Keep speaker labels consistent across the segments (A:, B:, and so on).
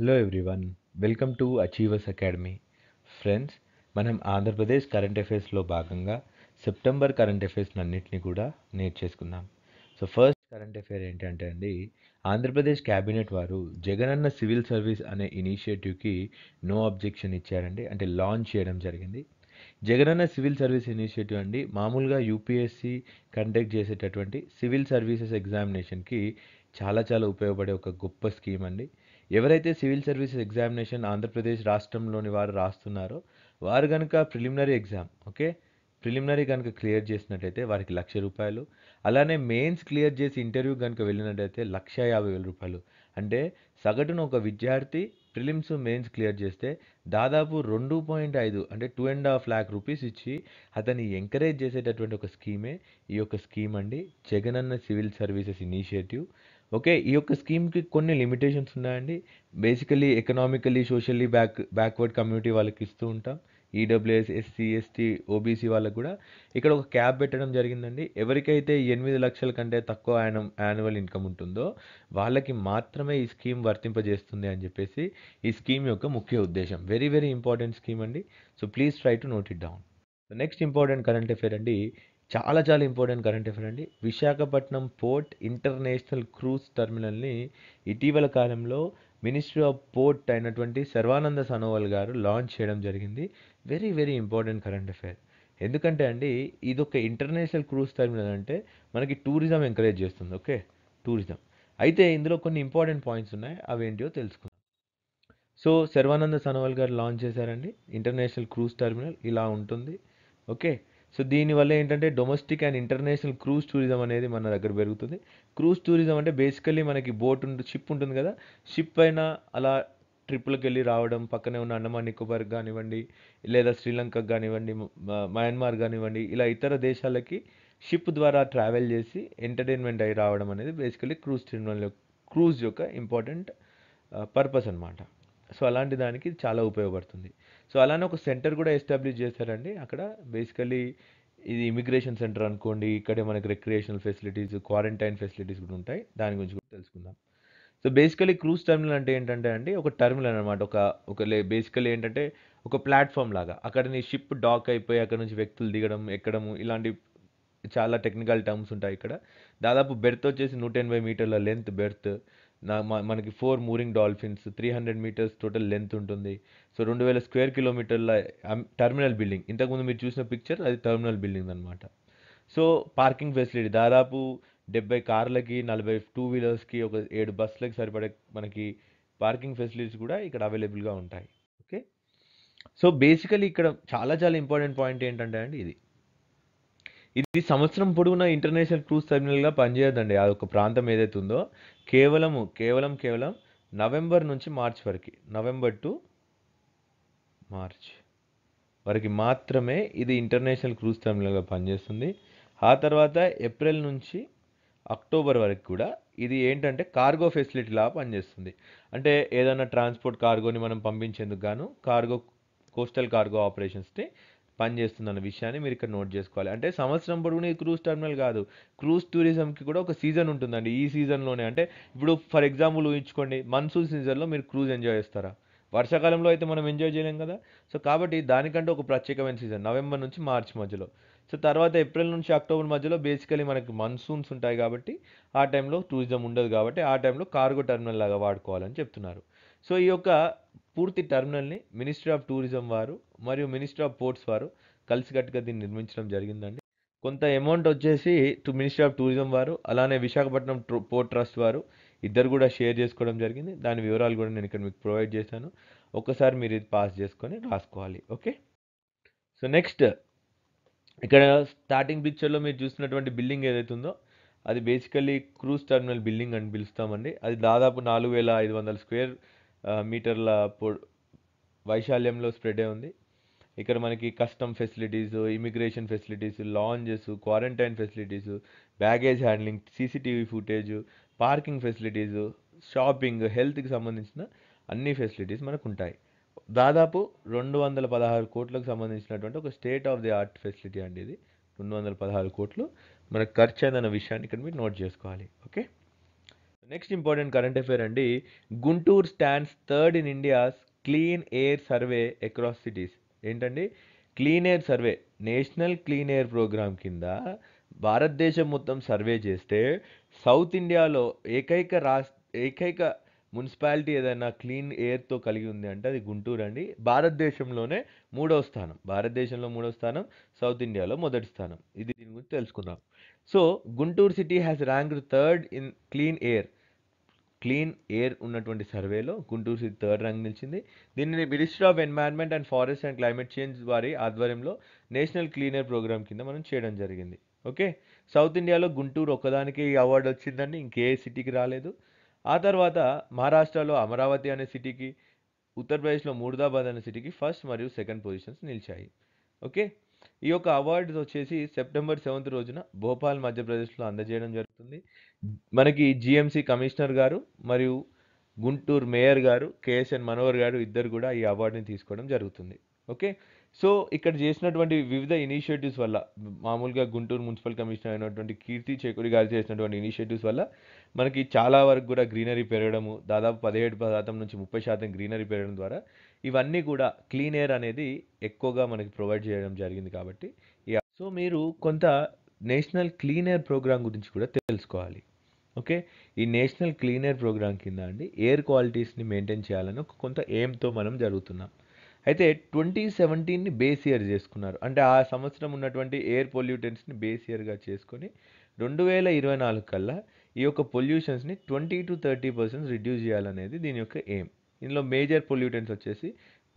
A: hello everyone welcome to achievers academy friends మనం Andhra Pradesh current అఫైర్స్లో భాగంగా September current affairs అన్నింటినీ కూడా నేర్చేసుకుందాం సో ఫస్ట్ కరెంట్ అఫైర్ ఏంటంటే అండి ఆంధ్రప్రదేశ్ క్యాబినెట్ వారు జగనన్న సివిల్ సర్వీస్ అనే ఇనిషియేటివ్కి నో అబ్జెక్షన్ ఇచ్చారండి అంటే లాంచ్ చేయడం జరిగింది జగనన్న సివిల్ సర్వీస్ ఇనిషియేటివ్ అండి మామూలుగా యూపీఎస్సి కండక్ట్ చేసేటటువంటి సివిల్ సర్వీసెస్ ఎగ్జామినేషన్కి చాలా చాలా ఉపయోగపడే ఒక గొప్ప స్కీమ్ అండి ఎవరైతే సివిల్ సర్వీసెస్ ఎగ్జామినేషన్ ఆంధ్రప్రదేశ్ రాష్ట్రంలోని వారు రాస్తున్నారో వారు కనుక ప్రిలిమినరీ ఎగ్జామ్ ఓకే ప్రిలిమినరీ కనుక క్లియర్ చేసినట్టయితే వారికి లక్ష రూపాయలు అలానే మెయిన్స్ క్లియర్ చేసి ఇంటర్వ్యూ కనుక వెళ్ళినట్టయితే లక్ష యాభై వేల రూపాయలు అంటే సగటున ఒక విద్యార్థి ప్రిలిమ్స్ మెయిన్స్ క్లియర్ చేస్తే దాదాపు రెండు పాయింట్ ఐదు అంటే two and half lakh rupees ఇచ్చి అతన్ని ఎంకరేజ్ చేసేటటువంటి ఒక స్కీమే ఈ యొక్క స్కీమ్ అండి Jagananna civil services initiative okay ఈ యొక్క స్కీమ్కి కొన్ని లిమిటేషన్స్ ఉన్నాయండి basically economically socially back backward community వాళ్ళకి ఇస్తూ ఉంటాం ఈడబ్ల్యూఎస్ ఎస్సీ ఎస్టీ ఓబీసీ వాళ్ళకు కూడా ఇక్కడ ఒక క్యాబ్ పెట్టడం జరిగిందండి ఎవరికైతే ఎనిమిది లక్షల కంటే తక్కువ యాన్యువల్ ఇన్కమ్ ఉంటుందో వాళ్ళకి మాత్రమే ఈ స్కీమ్ వర్తింపజేస్తుంది అని చెప్పేసి ఈ స్కీమ్ యొక్క ముఖ్య ఉద్దేశం వెరీ వెరీ ఇంపార్టెంట్ స్కీమ్ అండి so please try to note it down next important current affair అండి చాలా చాలా ఇంపార్టెంట్ కరెంట్ అఫేర్ అండి విశాఖపట్నం పోర్ట్ ఇంటర్నేషనల్ క్రూజ్ టెర్మినల్ని ఇటీవల కాలంలో మినిస్ట్రీ ఆఫ్ పోర్ట్ అయినటువంటి సర్వానంద సనోవాల్ గారు లాంచ్ చేయడం జరిగింది very very important current affair ఎందుకంటే అండి ఇది ఒక ఇంటర్నేషనల్ క్రూజ్ టెర్మినల్ అంటే మనకి టూరిజం ఎంకరేజ్ చేస్తుంది ఓకే టూరిజం అయితే ఇందులో కొన్ని ఇంపార్టెంట్ పాయింట్స్ ఉన్నాయి అవి ఏంటియో తెలుసుకుందాం సో సర్వానంద సనోవాల్ గారు లాంచ్ చేశారండి ఇంటర్నేషనల్ క్రూజ్ టెర్మినల్ ఇలా ఉంటుంది ఓకే సో దీనివల్ల ఏంటంటే domestic and international cruise tourism అనేది మన దగ్గర పెరుగుతుంది క్రూజ్ టూరిజం అంటే బేసికలీ మనకి బోట్ ఉంటుంది షిప్ ఉంటుంది కదా షిప్ పైన అలా ట్రిప్పులకు వెళ్ళి రావడం పక్కనే ఉన్న అండమాన్ నికోబార్ కానివ్వండి లేదా శ్రీలంక కానివ్వండి మయన్మార్ కానివ్వండి ఇలా ఇతర దేశాలకి షిప్ ద్వారా ట్రావెల్ చేసి ఎంటర్టైన్మెంట్ అయి రావడం అనేది బేసికలీ క్రూజ్ టూరిజం క్రూజ్ యొక్క ఇంపార్టెంట్ పర్పస్ అనమాట సో అలాంటి దానికి చాలా ఉపయోగపడుతుంది సో అలానే ఒక సెంటర్ కూడా ఎస్టాబ్లిష్ చేశారండి అక్కడ బేసికలీ ఇది ఇమిగ్రేషన్ సెంటర్ అనుకోండి ఇక్కడే మనకి రిక్రియేషనల్ ఫెసిలిటీస్ క్వారంటైన్ ఫెసిలిటీస్ కూడా ఉంటాయి దాని గురించి కూడా తెలుసుకుందాం సో బేసికలీ క్రూజ్ టర్మినల్ అంటే ఏంటంటే అండి ఒక టర్మినల్ అనమాట ఒక ఒక బేసికలీ ఏంటంటే ఒక ప్లాట్ఫామ్ లాగా అక్కడ నీ షిప్ డాక్ అయిపోయి అక్కడ నుంచి వ్యక్తులు దిగడం ఎక్కడము ఇలాంటి చాలా టెక్నికల్ టర్మ్స్ ఉంటాయి ఇక్కడ దాదాపు బెర్త్ వచ్చేసి నూట ఎనభై మీటర్ల లెంత్ బెర్త్ నా మనకి four mooring dolphins three hundred metres total length ఉంటుంది సో రెండు వేల స్క్వేర్ కిలోమీటర్ల టర్మినల్ బిల్డింగ్ ఇంతకుముందు మీరు చూసిన పిక్చర్ అది టర్మినల్ బిల్డింగ్ అనమాట సో పార్కింగ్ ఫెసిలిటీ దాదాపు డెబ్బై కార్లకి నలభై టూ వీలర్స్కి ఒక ఏడు బస్సులకి సరిపడే మనకి పార్కింగ్ ఫెసిలిటీస్ కూడా ఇక్కడ అవైలబుల్గా ఉంటాయి ఓకే సో బేసికలీ ఇక్కడ చాలా చాలా ఇంపార్టెంట్ పాయింట్ ఏంటంటే అండి ఇది ఇది సంవత్సరం పొడవునా ఇంటర్నేషనల్ క్రూజ్ టెర్మినల్గా పనిచేయదండి ఆ ఒక ప్రాంతం ఏదైతే ఉందో కేవలము కేవలం కేవలం నవంబర్ నుంచి మార్చ్ వరకు నవంబర్ టు మార్చ్ వరకు మాత్రమే ఇది ఇంటర్నేషనల్ క్రూజ్ టెర్మినల్గా పనిచేస్తుంది ఆ తర్వాత ఏప్రిల్ నుంచి అక్టోబర్ వరకు కూడా ఇది ఏంటంటే కార్గో ఫెసిలిటీ పనిచేస్తుంది అంటే ఏదైనా ట్రాన్స్పోర్ట్ కార్గోని మనం పంపించేందుకు గాను కార్గో కోస్టల్ కార్గో ఆపరేషన్స్ని పనిచేస్తుందన్న విషయాన్ని మీరు ఇక్కడ నోట్ చేసుకోవాలి అంటే సంవత్సరం పొడవునే క్రూజ్ టర్మినల్ కాదు క్రూజ్ టూరిజంకి కూడా ఒక సీజన్ ఉంటుందండి ఈ సీజన్లోనే అంటే ఇప్పుడు ఫర్ ఎగ్జాంపుల్ ఊహించుకోండి మన్సూన్ సీజన్లో మీరు క్రూజ్ ఎంజాయ్ చేస్తారా వర్షాకాలంలో అయితే మనం ఎంజాయ్ చేయలేం కదా సో కాబట్టి దానికంటే ఒక ప్రత్యేకమైన సీజన్ నవంబర్ నుంచి మార్చి మధ్యలో సో తర్వాత ఏప్రిల్ నుంచి అక్టోబర్ మధ్యలో బేసికలీ మనకి మన్సూన్స్ ఉంటాయి కాబట్టి ఆ టైంలో టూరిజం ఉండదు కాబట్టి ఆ టైంలో కార్గో టర్మినల్ లాగా వాడుకోవాలని చెప్తున్నారు సో ఈ యొక్క పూర్తి టర్మినల్ని మినిస్ట్రీ ఆఫ్ టూరిజం వారు మరియు మినిస్ట్రీ ఆఫ్ పోర్ట్స్ వారు కలిసికట్టుగా దీన్ని నిర్మించడం జరిగిందండి కొంత అమౌంట్ వచ్చేసి టు మినిస్ట్రీ ఆఫ్ టూరిజం వారు అలానే విశాఖపట్నం పోర్ట్ ట్రస్ట్ వారు ఇద్దరు కూడా షేర్ చేసుకోవడం జరిగింది దాని వివరాలు కూడా నేను ఇక్కడ మీకు ప్రొవైడ్ చేశాను ఒకసారి మీరు ఇది పాస్ చేసుకొని రాసుకోవాలి ఓకే సో నెక్స్ట్ ఇక్కడ స్టార్టింగ్ పిక్చర్లో మీరు చూసినటువంటి బిల్డింగ్ ఏదైతే ఉందో అది బేసికలీ క్రూజ్ టర్మినల్ బిల్డింగ్ అని పిలుస్తామండి అది దాదాపు నాలుగు వేల ఐదు వందల స్క్వేర్ మీటర్ల వైశాల్యంలో స్ప్రెడ్ అయి ఉంది ఇక్కడ మనకి custom facilities immigration facilities lounges quarantine facilities baggage handling CCTV footage parking facilities shopping హెల్త్కి సంబంధించిన అన్ని ఫెసిలిటీస్ మనకు ఉంటాయి దాదాపు రెండు వందల పదహారు కోట్లకు సంబంధించినటువంటి ఒక state of the art facility అండి ఇది రెండు వందల పదహారు కోట్లు మనకు ఖర్చు అయిందన్న విషయాన్ని ఇక్కడ మీరు నోట్ చేసుకోవాలి okay next important current affair అండి Guntur stands third in India's clean air survey across cities ఏంటండి clean air survey national clean air programme కింద భారతదేశం మొత్తం సర్వే చేస్తే సౌత్ ఇండియాలో ఏకైక రాష్ట్ర ఏకైక మున్సిపాలిటీ ఏదైనా క్లీన్ ఎయిర్తో కలిగి ఉంది అంటే అది గుంటూరు అండి భారతదేశంలోనే మూడో స్థానం భారతదేశంలో మూడో స్థానం సౌత్ ఇండియాలో మొదటి స్థానం ఇది దీని గురించి తెలుసుకుందాం so Guntur city has ranked third in clean air clean air ఉన్నటువంటి సర్వేలో గుంటూరు సిటీ థర్డ్ ర్యాంక్ నిలిచింది దీనిని minister of environment and forest and climate change వారి ఆధ్వర్యంలో నేషనల్ క్లీన్ ఎయిర్ ప్రోగ్రామ్ కింద మనం చేయడం జరిగింది ఓకే సౌత్ ఇండియాలో గుంటూరు ఒక్కదానికి ఈ అవార్డు వచ్చిందండి ఇంకే సిటీకి రాలేదు ఆ తర్వాత మహారాష్ట్రలో అమరావతి అనే సిటీకి ఉత్తరప్రదేశ్లో మూర్దాబాద్ అనే సిటీకి ఫస్ట్ మరియు సెకండ్ పొజిషన్స్ నిలిచాయి ఓకే ఈ యొక్క అవార్డు వచ్చేసి సెప్టెంబర్ సెవెంత్ రోజున భోపాల్ మధ్యప్రదేశ్లో అందజేయడం జరుగుతుంది మనకి జిఎంసీ కమిషనర్ గారు మరియు గుంటూరు మేయర్ గారు కేఎస్ఎన్ మనోహర్ గారు ఇద్దరు కూడా ఈ అవార్డుని తీసుకోవడం జరుగుతుంది ఓకే సో ఇక్కడ చేసినటువంటి వివిధ ఇనిషియేటివ్స్ వల్ల మామూలుగా గుంటూరు మున్సిపల్ కమిషనర్ అయినటువంటి కీర్తి చేకూరి గారు చేసినటువంటి ఇనిషియేటివ్స్ వల్ల మనకి చాలా వరకు కూడా గ్రీనరీ పెరగడము దాదాపు పదిహేడు శాతం నుంచి ముప్పై శాతం గ్రీనరీ పెరగడం ద్వారా ఇవన్నీ కూడా క్లీన్ ఎయిర్ అనేది ఎక్కువగా మనకి ప్రొవైడ్ చేయడం జరిగింది కాబట్టి సో మీరు కొంత నేషనల్ క్లీన్ ఎయిర్ ప్రోగ్రామ్ గురించి కూడా తెలుసుకోవాలి ఓకే ఈ నేషనల్ క్లీన్ ఎయిర్ ప్రోగ్రామ్ కింద అండి ఎయిర్ క్వాలిటీస్ని మెయింటైన్ చేయాలని ఒక కొంత ఎయిమ్తో మనం జరుగుతున్నాం అయితే ట్వంటీ సెవెంటీన్ని బేస్ ఇయర్ చేసుకున్నారు అంటే ఆ సంవత్సరం ఉన్నటువంటి ఎయిర్ పొల్యూటెన్స్ని బేస్ ఇయర్గా చేసుకొని రెండు వేల ఇరవై నాలుగు కల్లా ఈ యొక్క పొల్యూషన్స్ని twenty two thirty percent reduce చేయాలనేది దీని యొక్క ఎయిమ్ ఇందులో మేజర్ పొల్యూటెన్స్ వచ్చేసి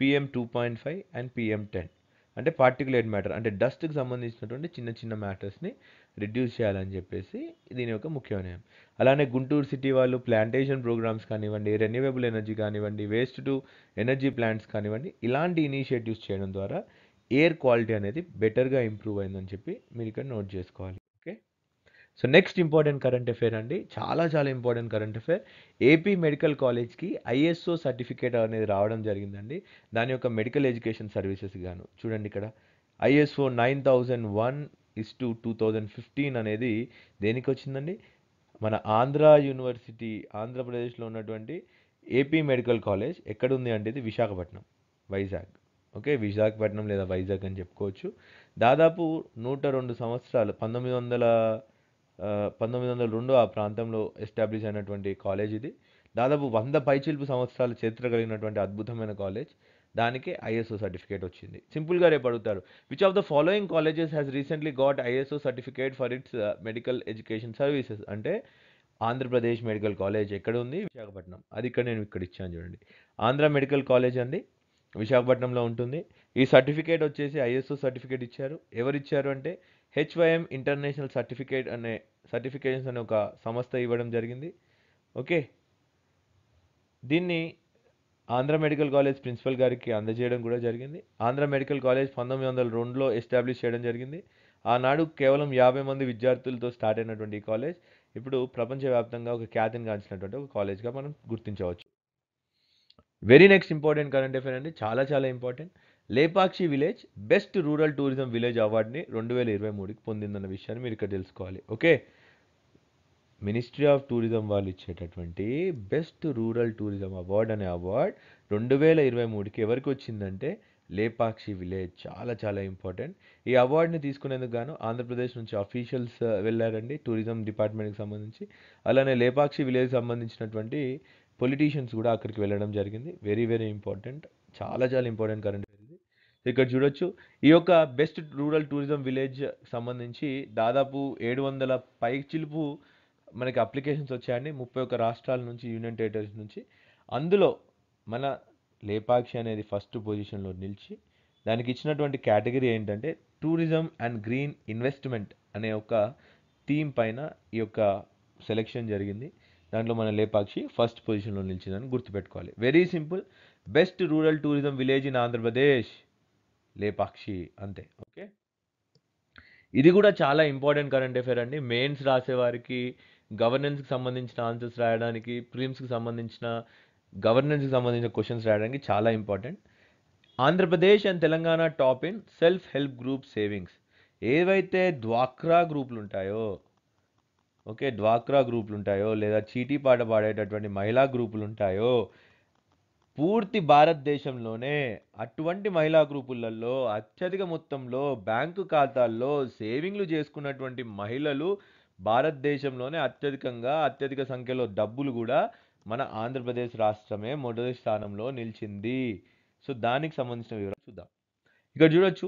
A: PM two point five and PM ten అంటే పార్టికులేట్ మ్యాటర్ అంటే డస్ట్కి సంబంధించినటువంటి చిన్న చిన్న మ్యాటర్స్ని రిడ్యూస్ చేయాలని చెప్పేసి దీని యొక్క ముఖ్యమైన అలానే గుంటూరు సిటీ వాళ్ళు ప్లాంటేషన్ ప్రోగ్రామ్స్ కానివ్వండి రెన్యూవబుల్ ఎనర్జీ కానివ్వండి వేస్ట్ టు ఎనర్జీ ప్లాంట్స్ కానివ్వండి ఇలాంటి ఇనిషియేటివ్స్ చేయడం ద్వారా ఎయిర్ క్వాలిటీ అనేది బెటర్గా ఇంప్రూవ్ అయిందని చెప్పి మీరు ఇక్కడ నోట్ చేసుకోవాలి okay so next important current affair అండి చాలా చాలా important current affair AP medical కాలేజ్కి ఐఎస్ఓ సర్టిఫికేట్ అనేది రావడం జరిగిందండి దాని యొక్క మెడికల్ ఎడ్యుకేషన్ సర్వీసెస్ గాను చూడండి ఇక్కడ ISO nine thousand one is to two thousand fifteen అనేది దేనికి వచ్చిందండి మన ఆంధ్ర యూనివర్సిటీ ఆంధ్రప్రదేశ్లో ఉన్నటువంటి ఏపీ మెడికల్ కాలేజ్ ఎక్కడ ఉంది అంటే ఇది విశాఖపట్నం వైజాగ్ ఓకే విశాఖపట్నం లేదా వైజాగ్ అని చెప్పుకోవచ్చు దాదాపు నూట రెండు సంవత్సరాలు పంతొమ్మిది వందల పంతొమ్మిది వందల రెండు ఆ ప్రాంతంలో ఎస్టాబ్లిష్ అయినటువంటి కాలేజ్ ఇది దాదాపు వంద పైచిల్పు సంవత్సరాల చరిత్ర కలిగినటువంటి అద్భుతమైన కాలేజ్ దానికి ఐఎస్ఓ సర్టిఫికేట్ వచ్చింది సింపుల్గా రేపు అడుగుతారు which of the following colleges has recently got ISO certificate for its medical education services అంటే ఆంధ్రప్రదేశ్ మెడికల్ కాలేజ్ ఎక్కడ ఉంది విశాఖపట్నం అది ఇక్కడ నేను ఇక్కడ ఇచ్చాను చూడండి ఆంధ్ర మెడికల్ కాలేజ్ అండి విశాఖపట్నంలో ఉంటుంది ఈ సర్టిఫికేట్ వచ్చేసి ఐఎస్ఓ సర్టిఫికేట్ ఇచ్చారు ఎవరు ఇచ్చారు అంటే హెచ్వైఎం ఇంటర్నేషనల్ సర్టిఫికేట్ అనే సర్టిఫికేషన్స్ అనే ఒక సంస్థ ఇవ్వడం జరిగింది ఓకే దీన్ని ఆంధ్ర మెడికల్ కాలేజ్ ప్రిన్సిపల్ గారికి అందజేయడం కూడా జరిగింది ఆంధ్ర మెడికల్ కాలేజ్ పంతొమ్మిది వందల రెండులో ఎస్టాబ్లిష్ చేయడం జరిగింది ఆనాడు కేవలం యాభై మంది విద్యార్థులతో స్టార్ట్ అయినటువంటి ఈ కాలేజ్ ఇప్పుడు ప్రపంచవ్యాప్తంగా ఒక ఖ్యాతిని గాంచినటువంటి ఒక కాలేజ్గా మనం గుర్తించవచ్చు very next important current affair అండి చాలా చాలా important Lepakshi village best rural tourism village అవార్డుని రెండు వేల ఇరవై మూడుకి పొందిందన్న విషయాన్ని మీరు ఇక్కడ తెలుసుకోవాలి ఓకే మినిస్ట్రీ ఆఫ్ టూరిజం వాళ్ళు ఇచ్చేటటువంటి బెస్ట్ రూరల్ టూరిజం అవార్డ్ అనే అవార్డ్ రెండు వేల ఇరవై మూడుకి ఎవరికి వచ్చిందంటే లేపాక్షి విలేజ్ చాలా చాలా ఇంపార్టెంట్ ఈ అవార్డుని తీసుకునేందుకు గాను ఆంధ్రప్రదేశ్ నుంచి అఫీషియల్స్ uh, వెళ్ళారండి టూరిజం డిపార్ట్మెంట్కి సంబంధించి అలానే లేపాక్షి విలేజ్ సంబంధించినటువంటి పొలిటీషియన్స్ కూడా అక్కడికి వెళ్ళడం జరిగింది వెరీ వెరీ ఇంపార్టెంట్ చాలా చాలా ఇంపార్టెంట్ కరెంట్ ఇక్కడ చూడొచ్చు ఈ యొక్క బెస్ట్ రూరల్ టూరిజం విలేజ్ సంబంధించి దాదాపు ఏడు వందల పై చిలుపు మనకి అప్లికేషన్స్ వచ్చాయండి ముప్పై ఒక్క రాష్ట్రాల నుంచి యూనియన్ టెరిటరీస్ నుంచి అందులో మన లేపాక్షి అనేది ఫస్ట్ పొజిషన్లో నిలిచి దానికి ఇచ్చినటువంటి కేటగిరీ ఏంటంటే టూరిజం అండ్ గ్రీన్ ఇన్వెస్ట్మెంట్ అనే ఒక థీమ్ పైన ఈ యొక్క సెలెక్షన్ జరిగింది దాంట్లో మన లేపాక్షి ఫస్ట్ పొజిషన్లో నిలిచిందని గుర్తుపెట్టుకోవాలి very simple best rural tourism village in Andhra Pradesh Lepakshi అంతే ఓకే ఇది కూడా చాలా ఇంపార్టెంట్ కరెంట్ అఫేర్ అండి మెయిన్స్ రాసేవారికి గవర్నెన్స్కి సంబంధించిన ఆన్సర్స్ రాయడానికి ప్రిలిమ్స్కి సంబంధించిన గవర్నెన్స్కి సంబంధించిన క్వశ్చన్స్ రాయడానికి చాలా important Andhra Pradesh and Telangana top in self help group savings ఏవైతే డ్వాక్రా గ్రూపులు ఉంటాయో ఓకే డ్వాక్రా గ్రూపులు ఉంటాయో లేదా చీటీ పాట పాడేటటువంటి మహిళా గ్రూపులు ఉంటాయో పూర్తి భారతదేశంలోనే అటువంటి మహిళా గ్రూపులలో అత్యధిక మొత్తంలో బ్యాంకు ఖాతాల్లో సేవింగ్లు చేసుకున్నటువంటి మహిళలు భారతదేశంలోనే అత్యధికంగా అత్యధిక సంఖ్యలో డబ్బులు కూడా మన ఆంధ్రప్రదేశ్ రాష్ట్రమే మొదటి స్థానంలో నిలిచింది సో దానికి సంబంధించిన వివరాలు చూద్దాం ఇక్కడ చూడొచ్చు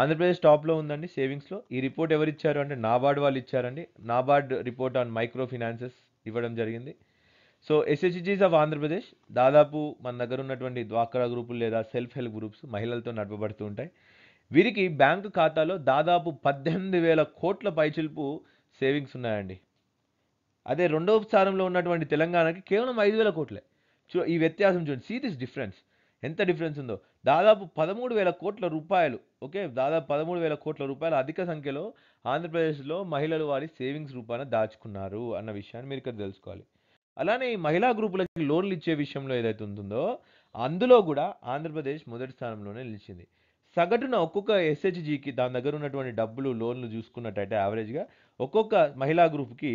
A: ఆంధ్రప్రదేశ్ టాప్లో ఉందండి సేవింగ్స్లో ఈ రిపోర్ట్ ఎవరు ఇచ్చారు అంటే నాబార్డ్ వాళ్ళు ఇచ్చారండి NABARD report on micro finances ఇవ్వడం జరిగింది సో ఎస్హెచ్జీస్ ఆఫ్ ఆంధ్రప్రదేశ్ దాదాపు మన దగ్గర ఉన్నటువంటి ద్వాకరా గ్రూపులు లేదా సెల్ఫ్ హెల్ప్ గ్రూప్స్ మహిళలతో నడపబడుతూ ఉంటాయి వీరికి బ్యాంకు ఖాతాలో దాదాపు పద్దెనిమిది వేల కోట్ల పైచిల్పు సేవింగ్స్ ఉన్నాయండి అదే రెండవ స్థానంలో ఉన్నటువంటి తెలంగాణకి కేవలం ఐదు వేల కోట్లే చూ ఈ వ్యత్యాసం చూడండి సీ దిస్ డిఫరెన్స్ ఎంత డిఫరెన్స్ ఉందో దాదాపు పదమూడు వేల కోట్ల రూపాయలు ఓకే దాదాపు పదమూడు వేల కోట్ల రూపాయలు అధిక సంఖ్యలో ఆంధ్రప్రదేశ్లో మహిళలు వారి సేవింగ్స్ రూపాన దాచుకున్నారు అన్న విషయాన్ని మీరు ఇక్కడ తెలుసుకోవాలి అలానే ఈ మహిళా గ్రూపులకి లోన్లు ఇచ్చే విషయంలో ఏదైతే ఉంటుందో అందులో కూడా ఆంధ్రప్రదేశ్ మొదటి స్థానంలోనే నిలిచింది సగటున ఒక్కొక్క ఎస్హెచ్జికి దాని దగ్గర ఉన్నటువంటి డబ్బులు లోన్లు చూసుకున్నట్టయితే యావరేజ్గా ఒక్కొక్క మహిళా గ్రూప్కి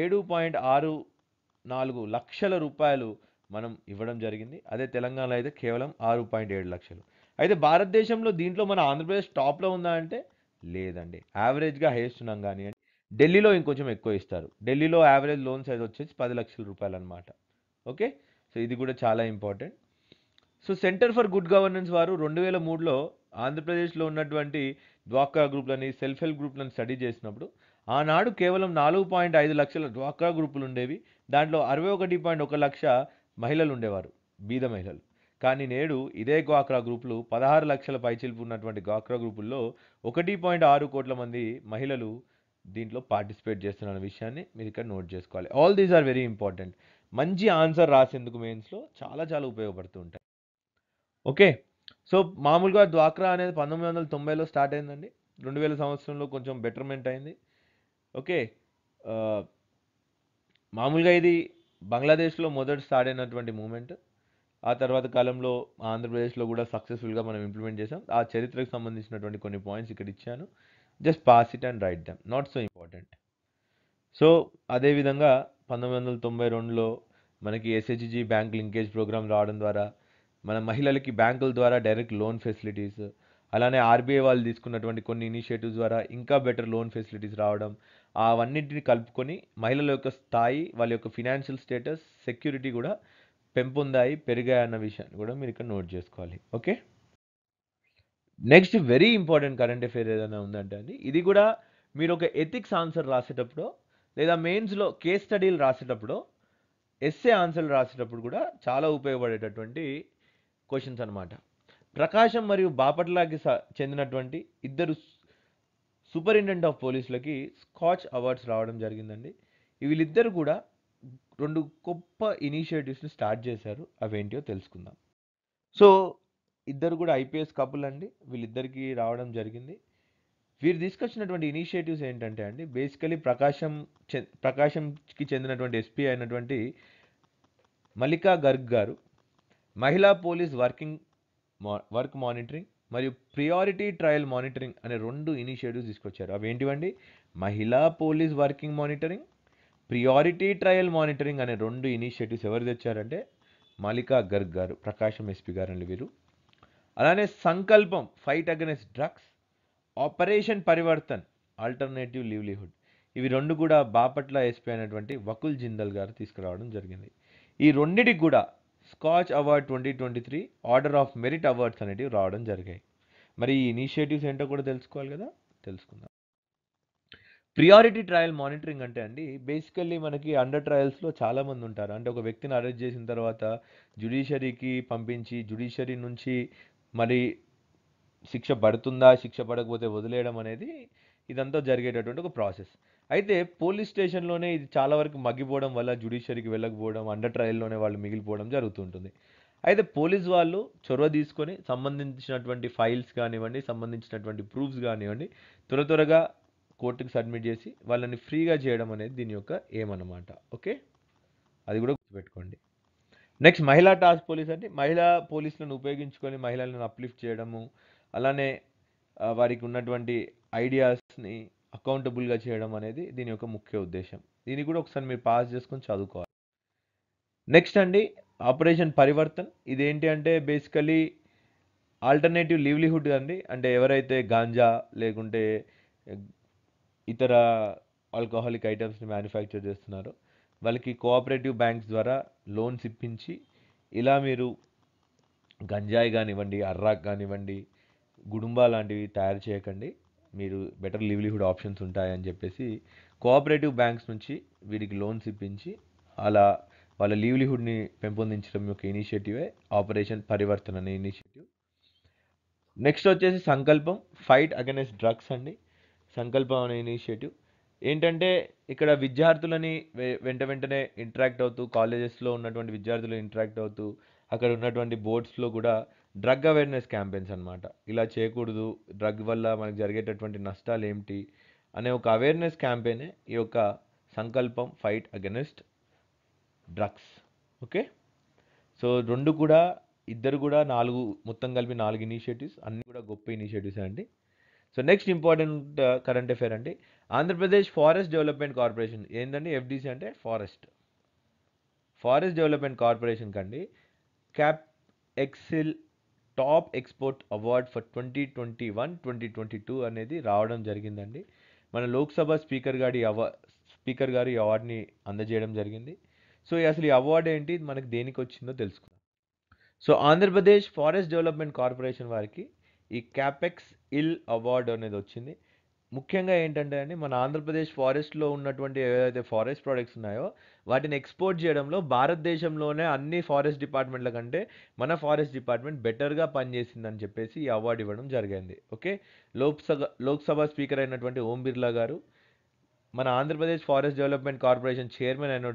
A: ఏడు పాయింట్ ఆరు నాలుగు లక్షల రూపాయలు మనం ఇవ్వడం జరిగింది అదే తెలంగాణలో అయితే కేవలం ఆరు పాయింట్ ఏడు లక్షలు అయితే భారతదేశంలో దీంట్లో మన ఆంధ్రప్రదేశ్ టాప్లో ఉందా అంటే లేదండి యావరేజ్గా హైయెస్ట్ ఉన్నాం కానీ ఢిల్లీలో ఇంకొంచెం ఎక్కువ ఇస్తారు ఢిల్లీలో యావరేజ్ లోన్ సైజ్ వచ్చేసి పది లక్షల రూపాయలు అనమాట ఓకే సో ఇది కూడా చాలా important so centre for good governance వారు రెండు వేల మూడులో ఆంధ్రప్రదేశ్లో ఉన్నటువంటి డ్వాక్రా గ్రూప్లని సెల్ఫ్ హెల్ప్ గ్రూప్లను స్టడీ చేసినప్పుడు ఆనాడు కేవలం నాలుగు పాయింట్ ఐదు లక్షల డ్వాక్రా గ్రూపులు ఉండేవి దాంట్లో అరవై ఒకటి పాయింట్ ఒక లక్ష మహిళలు ఉండేవారు బీద మహిళలు కానీ నేడు ఇదే డ్వాక్రా గ్రూపులు పదహారు లక్షల పైచిల్పు ఉన్నటువంటి డ్వాక్రా గ్రూపుల్లో ఒకటి పాయింట్ ఆరు కోట్ల మంది మహిళలు దీంట్లో పార్టిసిపేట్ చేస్తున్న విషయాన్ని మీరు ఇక్కడ నోట్ చేసుకోవాలి all these are very important మంచి ఆన్సర్ రాసేందుకు మెయిన్స్లో చాలా చాలా ఉపయోగపడుతూ ఉంటాయి ఓకే సో మామూలుగా డ్వాక్రా అనేది పంతొమ్మిది వందల తొంభైలో స్టార్ట్ అయిందండి రెండు వేల సంవత్సరంలో కొంచెం బెటర్మెంట్ అయింది ఓకే మామూలుగా ఇది బంగ్లాదేశ్లో మొదటి స్టార్ట్ అయినటువంటి మూమెంట్ ఆ తర్వాత కాలంలో ఆంధ్రప్రదేశ్లో కూడా సక్సెస్ఫుల్గా మనం ఇంప్లిమెంట్ చేసాం ఆ చరిత్రకు సంబంధించినటువంటి కొన్ని పాయింట్స్ ఇక్కడ ఇచ్చాను just pass it and write them not so important so అదేవిధంగా పంతొమ్మిది వందల తొంభై రెండులో మనకి ఎస్హెచ్జి బ్యాంక్ లింకేజ్ ప్రోగ్రామ్ రావడం ద్వారా మన మహిళలకి బ్యాంకుల ద్వారా డైరెక్ట్ లోన్ ఫెసిలిటీస్ అలానే ఆర్బీఐ వాళ్ళు తీసుకున్నటువంటి కొన్ని ఇనిషియేటివ్స్ ద్వారా ఇంకా బెటర్ లోన్ ఫెసిలిటీస్ రావడం అవన్నింటిని కలుపుకొని మహిళల యొక్క స్థాయి వాళ్ళ యొక్క ఫినాన్షియల్ స్టేటస్ సెక్యూరిటీ కూడా పెంపొందాయి పెరిగాయి అన్న విషయాన్ని కూడా మీరు ఇక్కడ నోట్ చేసుకోవాలి okay next very important current affair ఏదైనా ఉందంటే అండి ఇది కూడా మీరు ఒక ఎథిక్స్ ఆన్సర్ రాసేటప్పుడు లేదా మెయిన్స్లో కేస్ స్టడీలు రాసేటప్పుడు ఎస్ఏ ఆన్సర్లు రాసేటప్పుడు కూడా చాలా ఉపయోగపడేటటువంటి క్వశ్చన్స్ అనమాట ప్రకాశం మరియు బాపట్లకి చెందినటువంటి ఇద్దరు సూపరింటెండెంట్ ఆఫ్ పోలీసులకి స్కాచ్ అవార్డ్స్ రావడం జరిగిందండి వీళ్ళిద్దరు కూడా రెండు గొప్ప ఇనిషియేటివ్స్ని స్టార్ట్ చేశారు అవేంటియో తెలుసుకుందాం సో ఇద్దరు కూడా ఐపీఎస్ కపుల్ అండి వీళ్ళిద్దరికీ రావడం జరిగింది వీరు తీసుకొచ్చినటువంటి ఇనిషియేటివ్స్ ఏంటంటే అండి బేసికలీ ప్రకాశం ప్రకాశంకి చెందినటువంటి ఎస్పీ అయినటువంటి మల్లికా గర్గ్ గారు మహిళా పోలీస్ వర్కింగ్ వర్క్ మానిటరింగ్ మరియు ప్రియారిటీ ట్రయల్ మానిటరింగ్ అనే రెండు ఇనిషియేటివ్స్ తీసుకొచ్చారు అవి ఏంటివండి మహిళా police working monitoring priority trial monitoring అనే రెండు ఇనిషియేటివ్స్ ఎవరు తెచ్చారంటే మాలికా గర్గ్ గారు ప్రకాశం ఎస్పీ గారు అండి వీరు అలానే Sankalpam fight against drugs operation Parivartan alternative livelihood ఇవి రెండు కూడా బాపట్ల ఎస్పీ అయినటువంటి వకుల్ జిందల్ గారు తీసుకురావడం జరిగింది ఈ రెండిటికి కూడా Skoch award twenty twenty three order of merit awards అనేటివి రావడం జరిగాయి మరి ఈ ఇనిషియేటివ్స్ ఏంటో కూడా తెలుసుకోవాలి కదా తెలుసుకుందాం ప్రియారిటీ ట్రయల్ మానిటరింగ్ అంటే అండి బేసికల్లీ మనకి అండర్ ట్రయల్స్లో చాలామంది ఉంటారు అంటే ఒక వ్యక్తిని అరెస్ట్ చేసిన తర్వాత జుడిషరీకి పంపించి జుడిషరీ నుంచి మరి శిక్ష పడుతుందా శిక్ష పడకపోతే వదిలేయడం అనేది ఇదంతా జరిగేటటువంటి ఒక ప్రాసెస్ అయితే పోలీస్ స్టేషన్లోనే ఇది చాలా వరకు మగ్గిపోవడం వల్ల జ్యుడిషియరీకి వెళ్ళకపోవడం అండర్ ట్రయల్లోనే వాళ్ళు మిగిలిపోవడం జరుగుతుంటుంది అయితే పోలీస్ వాళ్ళు చొరవ తీసుకొని సంబంధించినటువంటి ఫైల్స్ కానివ్వండి సంబంధించినటువంటి ప్రూఫ్స్ కానివ్వండి త్వర త్వరగా కోర్టుకు సబ్మిట్ చేసి వాళ్ళని ఫ్రీగా చేయడం అనేది దీని యొక్క ఏమన్నమాట ఓకే అది కూడా గుర్తుపెట్టుకోండి నెక్స్ట్ మహిళా టాస్క్ పోలీస్ అంటే మహిళా పోలీసులను ఉపయోగించుకొని మహిళలను అప్లిఫ్ట్ చేయడము అలానే వారికి ఉన్నటువంటి ఐడియాస్ని అకౌంటబుల్గా చేయడం అనేది దీని యొక్క ముఖ్య ఉద్దేశం దీన్ని కూడా ఒకసారి మీరు పాస్ చేసుకొని చదువుకోవాలి నెక్స్ట్ అండి ఆపరేషన్ పరివర్తన్ ఇదేంటి అంటే బేసికలీ ఆల్టర్నేటివ్ లివ్లీహుడ్ అండి అంటే ఎవరైతే గాంజా లేకుంటే ఇతర ఆల్కహాలిక్ ఐటమ్స్ని మ్యానుఫ్యాక్చర్ చేస్తున్నారో వాళ్ళకి కోఆపరేటివ్ బ్యాంక్స్ ద్వారా లోన్స్ ఇప్పించి ఇలా మీరు గంజాయి కానివ్వండి అర్రాక్ కానివ్వండి గుడుంబా లాంటివి తయారు చేయకండి మీరు బెటర్ లివ్లీహుడ్ ఆప్షన్స్ ఉంటాయని చెప్పేసి కోఆపరేటివ్ బ్యాంక్స్ నుంచి వీరికి లోన్స్ ఇప్పించి అలా వాళ్ళ లివ్లీహుడ్ని పెంపొందించడం యొక్క ఇనిషియేటివే ఆపరేషన్ పరివర్తన అనే ఇనిషియేటివ్ నెక్స్ట్ వచ్చేసి సంకల్పం ఫైట్ అగెనెస్ట్ డ్రగ్స్ అండి సంకల్పం అనే ఇనిషియేటివ్ ఏంటంటే ఇక్కడ విద్యార్థులని వెంట వెంటనే ఇంటరాక్ట్ అవుతూ కాలేజెస్లో ఉన్నటువంటి విద్యార్థులు ఇంటరాక్ట్ అవుతూ అక్కడ ఉన్నటువంటి బోర్డ్స్లో కూడా డ్రగ్ అవేర్నెస్ క్యాంపెయిన్స్ అనమాట ఇలా చేయకూడదు డ్రగ్ వల్ల మనకు జరిగేటటువంటి నష్టాలు ఏమిటి అనే ఒక అవేర్నెస్ క్యాంపెయినే ఈ యొక్క Sankalpam fight against drugs okay so రెండు కూడా ఇద్దరు కూడా నాలుగు మొత్తం కలిపి నాలుగు ఇనిషియేటివ్స్ అన్ని కూడా గొప్ప ఇనిషియేటివ్స్ అండి so next important uh, current affair అండి ఆంధ్రప్రదేశ్ ఫారెస్ట్ డెవలప్మెంట్ కార్పొరేషన్ ఏంటండి ఎఫ్డిసి అంటే ఫారెస్ట్ ఫారెస్ట్ డెవలప్మెంట్ కార్పొరేషన్ కండి Capexil top export award for twenty twenty one twenty twenty two అనేది రావడం జరిగిందండి మన లోక్సభ స్పీకర్ గారి అవార్ స్పీకర్ గారు ఈ అవార్డుని అందజేయడం జరిగింది సో అసలు ఈ అవార్డు ఏంటి మనకు దేనికి వచ్చిందో తెలుసుకుందాం so Andhra Pradesh forest development corporation వారికి ఈ క్యాపెక్స్ ఇల్ అవార్డు అనేది వచ్చింది ముఖ్యంగా ఏంటంటే అండి మన ఆంధ్రప్రదేశ్ ఫారెస్ట్లో ఉన్నటువంటి ఏవైతే ఫారెస్ట్ ప్రోడక్ట్స్ ఉన్నాయో వాటిని ఎక్స్పోర్ట్ చేయడంలో భారతదేశంలోనే అన్ని ఫారెస్ట్ డిపార్ట్మెంట్ల కంటే మన ఫారెస్ట్ డిపార్ట్మెంట్ బెటర్గా పనిచేసిందని చెప్పేసి ఈ అవార్డు ఇవ్వడం జరిగింది ఓకే లోక్సభ లోక్సభ స్పీకర్ అయినటువంటి ఓం బిర్లా గారు మన Andhra Pradesh forest development corporation chairman అయిన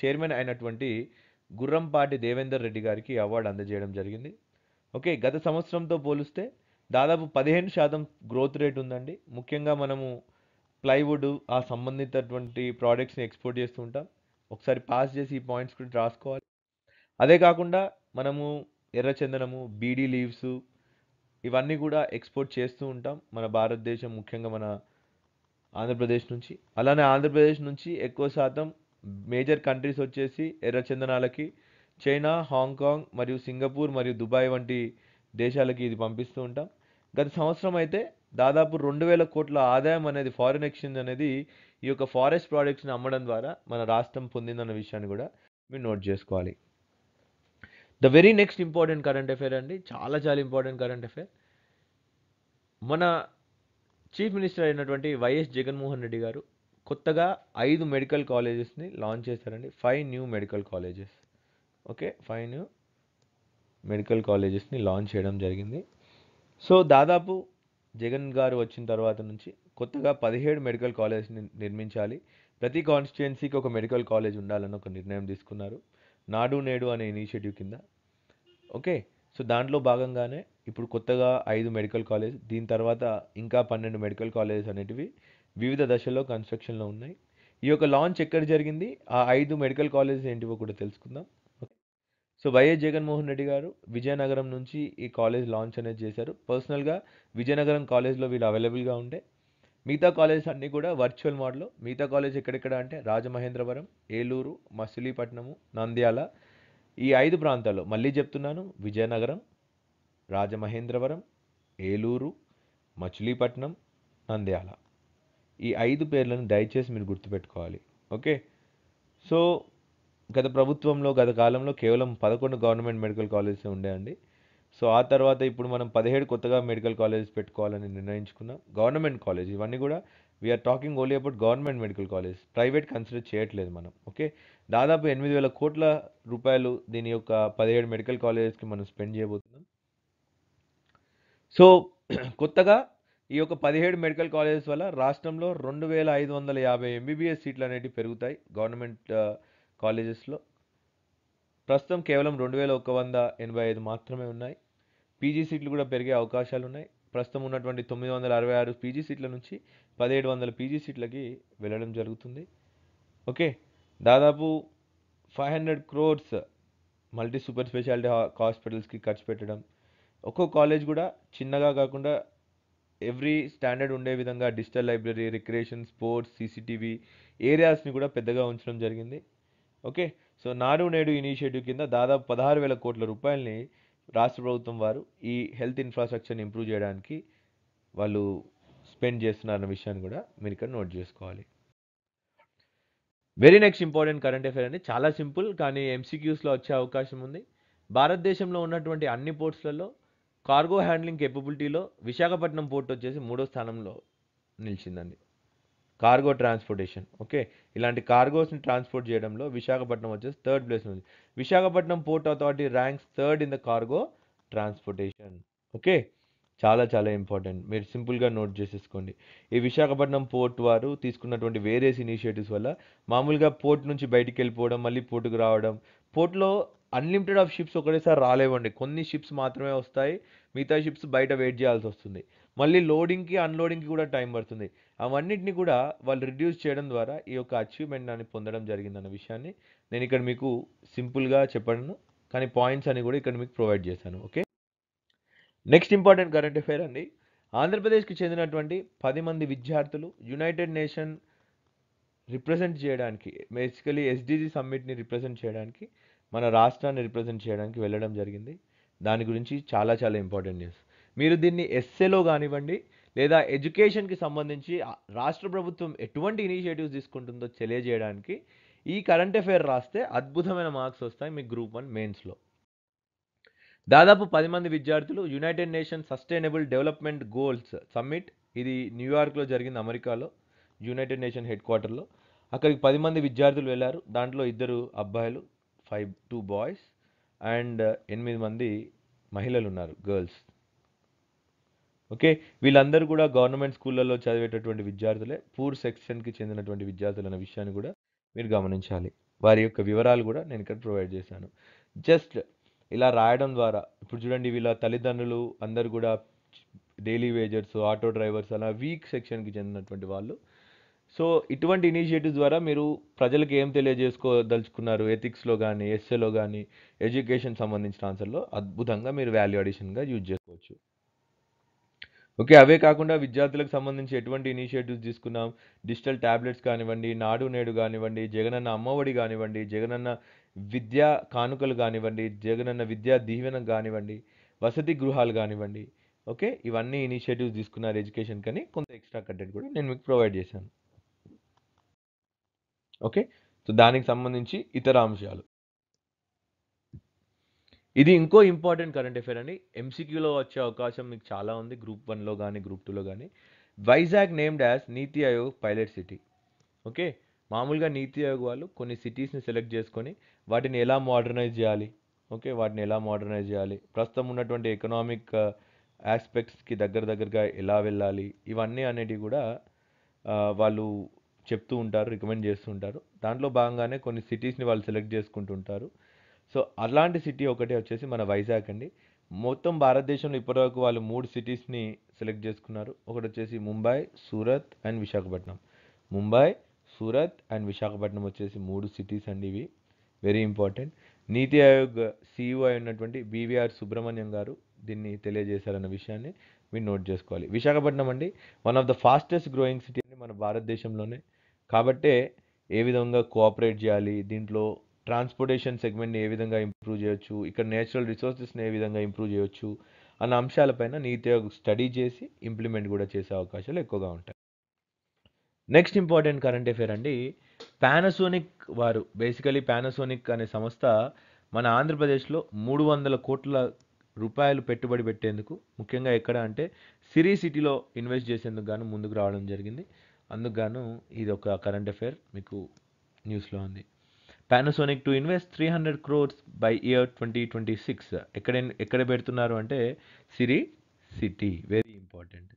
A: చైర్మన్ అయినటువంటి గుర్రంపాటి దేవేందర్ రెడ్డి గారికి అవార్డు అందజేయడం జరిగింది ఓకే గత సంవత్సరంతో పోలిస్తే దాదాపు పదిహేను శాతం గ్రోత్ రేట్ ఉందండి ముఖ్యంగా మనము ప్లైవుడ్ ఆ సంబంధితటువంటి ప్రోడక్ట్స్ని ఎక్స్పోర్ట్ చేస్తూ ఉంటాం ఒకసారి పాస్ చేసి ఈ పాయింట్స్ గురించి రాసుకోవాలి అదే కాకుండా మనము ఎర్రచందనము బీడీ లీవ్స్ ఇవన్నీ కూడా ఎక్స్పోర్ట్ చేస్తూ ఉంటాం మన భారతదేశం ముఖ్యంగా మన ఆంధ్రప్రదేశ్ నుంచి అలానే ఆంధ్రప్రదేశ్ నుంచి ఎక్కువ శాతం మేజర్ కంట్రీస్ వచ్చేసి ఎర్రచందనాలకి చైనా హాంకాంగ్ మరియు సింగపూర్ మరియు దుబాయ్ వంటి దేశాలకి ఇది పంపిస్తూ ఉంటాం గత సంవత్సరం అయితే దాదాపు రెండు వేల కోట్ల ఆదాయం అనేది ఫారిన్ ఎక్స్చేంజ్ అనేది ఈ యొక్క ఫారెస్ట్ ప్రోడక్ట్స్ని అమ్మడం ద్వారా మన రాష్ట్రం పొందిందన్న విషయాన్ని కూడా మీరు నోట్ చేసుకోవాలి the very next important current affair అండి చాలా చాలా ఇంపార్టెంట్ కరెంట్ అఫేర్ మన చీఫ్ మినిస్టర్ అయినటువంటి వైఎస్ జగన్మోహన్ రెడ్డి గారు కొత్తగా ఐదు మెడికల్ కాలేజెస్ని లాంచ్ చేశారండి five new medical colleges okay five new medical కాలేజెస్ని లాంచ్ చేయడం జరిగింది సో దాదాపు జగన్ గారు వచ్చిన తర్వాత నుంచి కొత్తగా పదిహేడు మెడికల్ కాలేజ్ని నిర్మించాలి ప్రతి కాన్స్టిట్యుయెన్సీకి ఒక మెడికల్ కాలేజ్ ఉండాలని ఒక నిర్ణయం తీసుకున్నారు నాడు నేడు అనే ఇనిషియేటివ్ కింద ఓకే సో దాంట్లో భాగంగానే ఇప్పుడు కొత్తగా ఐదు మెడికల్ కాలేజ్ దీని తర్వాత ఇంకా పన్నెండు మెడికల్ కాలేజెస్ అనేటివి వివిధ దశల్లో కన్స్ట్రక్షన్లో ఉన్నాయి ఈ యొక్క లాంచ్ ఎక్కడ జరిగింది ఆ ఐదు మెడికల్ కాలేజెస్ ఏంటివో కూడా తెలుసుకుందాం సో వైఎస్ జగన్మోహన్ రెడ్డి గారు విజయనగరం నుంచి ఈ కాలేజ్ లాంచ్ అనేది చేశారు పర్సనల్గా విజయనగరం కాలేజ్లో వీళ్ళు అవైలబుల్గా ఉండే మిగతా కాలేజ్ అన్నీ కూడా వర్చువల్ మోడ్లో మిగతా కాలేజ్ ఎక్కడెక్కడ అంటే రాజమహేంద్రవరం ఏలూరు మసిలీపట్నము నంద్యాల ఈ ఐదు ప్రాంతాల్లో మళ్ళీ చెప్తున్నాను విజయనగరం రాజమహేంద్రవరం ఏలూరు మచిలీపట్నం నంద్యాల ఈ ఐదు పేర్లను దయచేసి మీరు గుర్తుపెట్టుకోవాలి ఓకే సో గత ప్రభుత్వంలో గత కాలంలో కేవలం పదకొండు గవర్నమెంట్ మెడికల్ కాలేజెస్ ఉండేయండి సో ఆ తర్వాత ఇప్పుడు మనం పదిహేడు కొత్తగా మెడికల్ కాలేజెస్ పెట్టుకోవాలని నిర్ణయించుకున్నాం గవర్నమెంట్ కాలేజ్ ఇవన్నీ కూడా we are talking only about government medical college private consider చేయట్లేదు మనం ఓకే దాదాపు ఎనిమిది వేల కోట్ల రూపాయలు దీని యొక్క పదిహేడు మెడికల్ కాలేజెస్కి మనం స్పెండ్ చేయబోతున్నాం సో కొత్తగా ఈ యొక్క పదిహేడు మెడికల్ కాలేజెస్ వల్ల రాష్ట్రంలో రెండు వేల ఐదు వందల యాభై ఎంబీబీఎస్ సీట్లు అనేవి పెరుగుతాయి గవర్నమెంట్ కాలేజెస్లో ప్రస్తుతం కేవలం రెండు వేల ఒక వంద ఎనభై ఐదు మాత్రమే ఉన్నాయి పీజీ సీట్లు కూడా పెరిగే అవకాశాలు ఉన్నాయి ప్రస్తుతం ఉన్నటువంటి తొమ్మిది వందల అరవై ఆరు పీజీ సీట్ల నుంచి పదిహేడు వందల పీజీ సీట్లకి వెళ్ళడం జరుగుతుంది ఓకే దాదాపు five hundred crores multi super speciality హాస్పిటల్స్కి ఖర్చు పెట్టడం ఒక్కో కాలేజ్ కూడా చిన్నగా కాకుండా ఎవ్రీ స్టాండర్డ్ ఉండే విధంగా digital library recreation sports CCTV ఏరియాస్ని కూడా పెద్దగా ఉంచడం జరిగింది ఓకే సో నాడు నేడు ఇనిషియేటివ్ కింద దాదాపు పదహారు వేల కోట్ల రూపాయలని రాష్ట్ర ప్రభుత్వం వారు ఈ హెల్త్ ఇన్ఫ్రాస్ట్రక్చర్ని ఇంప్రూవ్ చేయడానికి వాళ్ళు స్పెండ్ చేస్తున్నారన్న విషయాన్ని కూడా మీరు ఇక్కడ నోట్ చేసుకోవాలి very next important current affair అండి చాలా సింపుల్ కానీ ఎంసీక్యూస్లో వచ్చే అవకాశం ఉంది భారతదేశంలో ఉన్నటువంటి అన్ని పోర్ట్స్లలో కార్గో హ్యాండ్లింగ్ కేపబిలిటీలో విశాఖపట్నం పోర్ట్ వచ్చేసి మూడో స్థానంలో నిలిచిందండి కార్గో ట్రాన్స్పోర్టేషన్ ఓకే ఇలాంటి కార్గోస్ని ట్రాన్స్పోర్ట్ చేయడంలో విశాఖపట్నం వచ్చేసి థర్డ్ ప్లేస్ ఉంది Visakhapatnam port authority ranks third in the cargo transportation okay చాలా చాలా ఇంపార్టెంట్ మీరు సింపుల్గా నోట్ చేసేసుకోండి ఈ విశాఖపట్నం పోర్ట్ వారు తీసుకున్నటువంటి వేరియస్ ఇనిషియేటివ్స్ వల్ల మామూలుగా పోర్ట్ నుంచి బయటికి వెళ్ళిపోవడం మళ్ళీ పోర్టుకు రావడం పోర్ట్లో అన్లిమిటెడ్ ఆఫ్ షిప్స్ ఒకటేసారి రాలేవండి కొన్ని షిప్స్ మాత్రమే వస్తాయి మిగతా షిప్స్ బయట వెయిట్ చేయాల్సి వస్తుంది మళ్ళీ లోడింగ్కి అన్లోడింగ్కి కూడా టైం పడుతుంది అవన్నిటిని కూడా వాళ్ళు రిడ్యూస్ చేయడం ద్వారా ఈ యొక్క అచీవ్మెంట్ అని పొందడం జరిగిందన్న విషయాన్ని నేను ఇక్కడ మీకు సింపుల్గా చెప్పను కానీ పాయింట్స్ అని కూడా ఇక్కడ మీకు ప్రొవైడ్ చేశాను okay next important current affair అండి ఆంధ్రప్రదేశ్కి చెందినటువంటి పది మంది విద్యార్థులు యునైటెడ్ నేషన్ రిప్రజెంట్ చేయడానికి బేసికలీ ఎస్డిజి సమ్మిట్ని రిప్రజెంట్ చేయడానికి మన రాష్ట్రాన్ని రిప్రజెంట్ చేయడానికి వెళ్ళడం జరిగింది దాని గురించి చాలా చాలా ఇంపార్టెంట్ న్యూస్ మీరు దీన్ని ఎస్సేలో కానివ్వండి లేదా ఎడ్యుకేషన్కి సంబంధించి రాష్ట్ర ప్రభుత్వం ఎటువంటి ఇనిషియేటివ్స్ తీసుకుంటుందో తెలియజేయడానికి ఈ కరెంట్ అఫైర్ రాస్తే అద్భుతమైన మార్క్స్ వస్తాయి మీ గ్రూప్ వన్ మెయిన్స్లో దాదాపు పది మంది విద్యార్థులు United Nation sustainable development goals summit ఇది న్యూయార్క్లో జరిగింది అమెరికాలో యునైటెడ్ నేషన్ హెడ్ క్వార్టర్లో అక్కడికి పది మంది విద్యార్థులు వెళ్ళారు దాంట్లో ఇద్దరు అబ్బాయిలు ఫైవ్ టూ బాయ్స్ అండ్ ఎనిమిది మంది మహిళలు ఉన్నారు గర్ల్స్ ఓకే వీళ్ళందరూ కూడా గవర్నమెంట్ స్కూళ్ళల్లో చదివేటటువంటి విద్యార్థులే పూర్ సెక్షన్కి చెందినటువంటి విద్యార్థులు అనే విషయాన్ని కూడా మీరు గమనించాలి వారి యొక్క వివరాలు కూడా నేను ఇక్కడ ప్రొవైడ్ చేశాను జస్ట్ ఇలా రాయడం ద్వారా ఇప్పుడు చూడండి వీళ్ళ తల్లిదండ్రులు అందరు కూడా డైలీ వేజర్స్ ఆటో డ్రైవర్స్ అలా వీక్ సెక్షన్కి చెందినటువంటి వాళ్ళు సో ఇటువంటి ఇనిషియేటివ్స్ ద్వారా మీరు ప్రజలకు ఏం తెలియజేసుకోదలుచుకున్నారు ఎథిక్స్లో కానీ ఎస్ఏలో కానీ ఎడ్యుకేషన్ సంబంధించిన ఆన్సర్లో అద్భుతంగా మీరు వాల్యూ అడిషన్గా యూజ్ చేసుకోవచ్చు ఓకే అవే కాకుండా విద్యార్థులకు సంబంధించి ఎటువంటి ఇనిషియేటివ్స్ తీసుకున్నాం డిజిటల్ ట్యాబ్లెట్స్ కానివ్వండి నాడు నేడు కానివ్వండి జగనన్న అమ్మఒడి కానివ్వండి జగనన్న విద్యా కానుకలు కానివ్వండి జగనన్న విద్యా దీవెన కానివ్వండి వసతి గృహాలు కానివ్వండి ఓకే ఇవన్నీ ఇనిషియేటివ్స్ తీసుకున్నారు ఎడ్యుకేషన్ కానీ కొంత ఎక్స్ట్రా కంటెంట్ కూడా నేను మీకు ప్రొవైడ్ చేశాను ఓకే సో దానికి సంబంధించి ఇతర అంశాలు ఇది ఇంకో ఇంపార్టెంట్ కరెంట్ అఫేర్ అండి ఎంసీక్యూలో వచ్చే అవకాశం మీకు చాలా ఉంది గ్రూప్ వన్లో కానీ గ్రూప్ టూలో కానీ వైజాగ్ నేమ్డ్ యాజ్ నీతి ఆయోగ్ పైలట్ సిటీ ఓకే మామూలుగా నీతి ఆయోగ్ వాళ్ళు కొన్ని సిటీస్ని సెలెక్ట్ చేసుకొని వాటిని ఎలా మోడర్నైజ్ చేయాలి ఓకే వాటిని ఎలా మోడర్నైజ్ చేయాలి ప్రస్తుతం ఉన్నటువంటి ఎకనామిక్ ఆస్పెక్ట్స్కి దగ్గర దగ్గరగా ఎలా వెళ్ళాలి ఇవన్నీ అనేటివి కూడా వాళ్ళు చెప్తూ ఉంటారు రికమెండ్ చేస్తుంటారు దాంట్లో భాగంగానే కొన్ని సిటీస్ని వాళ్ళు సెలెక్ట్ చేసుకుంటుంటారు సో అలాంటి సిటీ ఒకటి వచ్చేసి మన వైజాగ్ అండి మొత్తం భారతదేశంలో ఇప్పటివరకు వాళ్ళు మూడు సిటీస్ని సెలెక్ట్ చేసుకున్నారు ఒకటి వచ్చేసి ముంబై సూరత్ అండ్ విశాఖపట్నం ముంబై సూరత్ అండ్ విశాఖపట్నం వచ్చేసి మూడు సిటీస్ అండి ఇవి వెరీ ఇంపార్టెంట్ నీతి ఆయోగ్ సిఇఓ అయి ఉన్నటువంటి బీవీఆర్ సుబ్రహ్మణ్యం గారు దీన్ని తెలియజేశారన్న విషయాన్ని మీరు నోట్ చేసుకోవాలి విశాఖపట్నం అండి one of the fastest growing city అండి మన భారతదేశంలోనే కాబట్టే ఏ విధంగా కోఆపరేట్ చేయాలి దీంట్లో ట్రాన్స్పోర్టేషన్ సెగ్మెంట్ని ఏ విధంగా ఇంప్రూవ్ చేయొచ్చు ఇక్కడ నేచురల్ రిసోర్సెస్ని ఏ విధంగా ఇంప్రూవ్ చేయొచ్చు అన్న అంశాలపైన నీట్గా స్టడీ చేసి ఇంప్లిమెంట్ కూడా చేసే అవకాశాలు ఎక్కువగా ఉంటాయి నెక్స్ట్ ఇంపార్టెంట్ కరెంట్ అఫేర్ అండి పానసోనిక్ వారు బేసికలీ పానాసోనిక్ అనే సంస్థ మన ఆంధ్రప్రదేశ్లో మూడు వందల కోట్ల రూపాయలు పెట్టుబడి పెట్టేందుకు ముఖ్యంగా ఎక్కడ అంటే సిరీ సిటీలో ఇన్వెస్ట్ చేసేందుకు గాను ముందుకు రావడం జరిగింది అందుకు గాను ఇది ఒక కరెంట్ అఫేర్ మీకు న్యూస్లో ఉంది Panasonic to invest three hundred crores by year twenty twenty six ఎక్కడ ఎక్కడ పెడుతున్నారు అంటే Sri City very important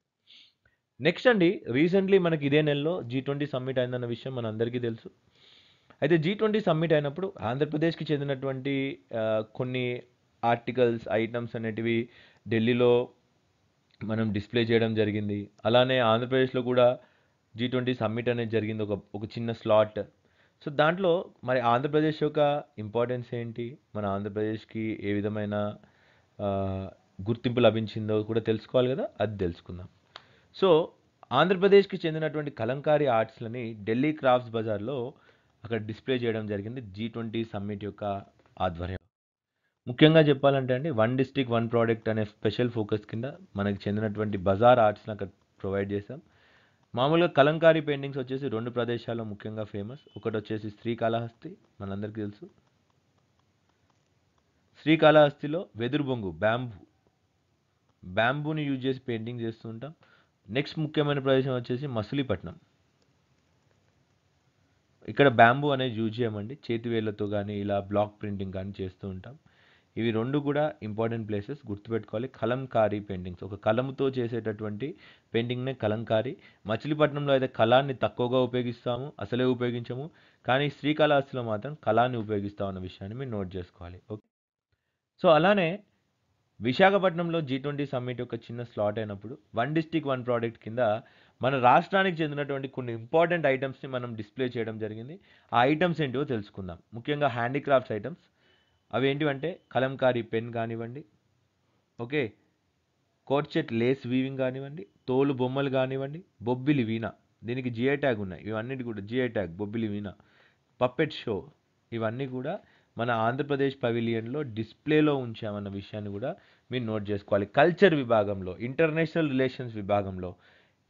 A: next అండి రీసెంట్లీ మనకి ఇదే నెలలో జీ ట్వంటీ సమ్మిట్ అయిందన్న విషయం మన అందరికీ తెలుసు అయితే జీ ట్వంటీ సమ్మిట్ అయినప్పుడు ఆంధ్రప్రదేశ్కి చెందినటువంటి కొన్ని ఆర్టికల్స్ ఐటమ్స్ అనేటివి ఢిల్లీలో మనం డిస్ప్లే చేయడం జరిగింది అలానే ఆంధ్రప్రదేశ్లో కూడా జీ ట్వంటీ సమ్మిట్ అనేది జరిగింది ఒక ఒక చిన్న స్లాట్ సో దాంట్లో మరి ఆంధ్రప్రదేశ్ యొక్క ఇంపార్టెన్స్ ఏంటి మన ఆంధ్రప్రదేశ్కి ఏ విధమైన గుర్తింపు లభించిందో కూడా తెలుసుకోవాలి కదా అది తెలుసుకుందాం సో ఆంధ్రప్రదేశ్కి చెందినటువంటి కలంకారి ఆర్ట్స్లని ఢిల్లీ క్రాఫ్ట్స్ బజార్లో అక్కడ డిస్ప్లే చేయడం జరిగింది జీ ట్వంటీ సమ్మిట్ యొక్క ఆధ్వర్యం ముఖ్యంగా చెప్పాలంటే అండి వన్ డిస్టిక్ వన్ ప్రోడక్ట్ అనే స్పెషల్ ఫోకస్ కింద మనకి చెందినటువంటి బజార్ ఆర్ట్స్ని అక్కడ ప్రొవైడ్ చేశాం మామూలుగా కలంకారీ పెయింటింగ్స్ వచ్చేసి రెండు ప్రదేశాల్లో ముఖ్యంగా ఫేమస్ ఒకటి వచ్చేసి శ్రీకాళహస్తి మనందరికీ తెలుసు శ్రీకాళహస్తిలో వెదురు బొంగు బ్యాంబూ బ్యాంబూని యూజ్ చేసి పెయింటింగ్ చేస్తూ ఉంటాం నెక్స్ట్ ముఖ్యమైన ప్రదేశం వచ్చేసి మసులీపట్నం ఇక్కడ బ్యాంబూ అనేది యూజ్ చేయమండి చేతివేళ్లతో కానీ ఇలా బ్లాక్ ప్రింటింగ్ కానీ చేస్తూ ఉంటాం ఇవి రెండు కూడా ఇంపార్టెంట్ ప్లేసెస్ గుర్తుపెట్టుకోవాలి కలంకారీ పెయింటింగ్స్ ఒక కలముతో చేసేటటువంటి పెయింటింగ్నే కలంకారీ మచిలీపట్నంలో అయితే కళాన్ని తక్కువగా ఉపయోగిస్తాము అసలే ఉపయోగించము కానీ శ్రీకాళహస్తిలో మాత్రం కళాన్ని ఉపయోగిస్తాం అన్న విషయాన్ని మీరు నోట్ చేసుకోవాలి ఓకే సో అలానే విశాఖపట్నంలో జీ ట్వంటీ సమ్మిట్ ఒక చిన్న స్లాట్ అయినప్పుడు వన్ డిస్టిక్ వన్ ప్రోడక్ట్ కింద మన రాష్ట్రానికి చెందినటువంటి కొన్ని ఇంపార్టెంట్ ఐటమ్స్ని మనం డిస్ప్లే చేయడం జరిగింది ఆ ఐటమ్స్ ఏంటివో తెలుసుకుందాం ముఖ్యంగా హ్యాండిక్రాఫ్ట్స్ ఐటమ్స్ అవి అంటే కలంకారీ పెన్ కానివ్వండి ఓకే కోర్చెట్ లేస్ వీవింగ్ కానివ్వండి తోలు బొమ్మలు కానివ్వండి బొబ్బిలి వీణ దీనికి జిఐ ట్యాగ్ ఉన్నాయి ఇవన్నీ కూడా GI tag Bobbili veena puppet show ఇవన్నీ కూడా మన ఆంధ్రప్రదేశ్ పవిలియన్లో డిస్ప్లేలో ఉంచామన్న విషయాన్ని కూడా మీరు నోట్ చేసుకోవాలి కల్చర్ విభాగంలో ఇంటర్నేషనల్ రిలేషన్స్ విభాగంలో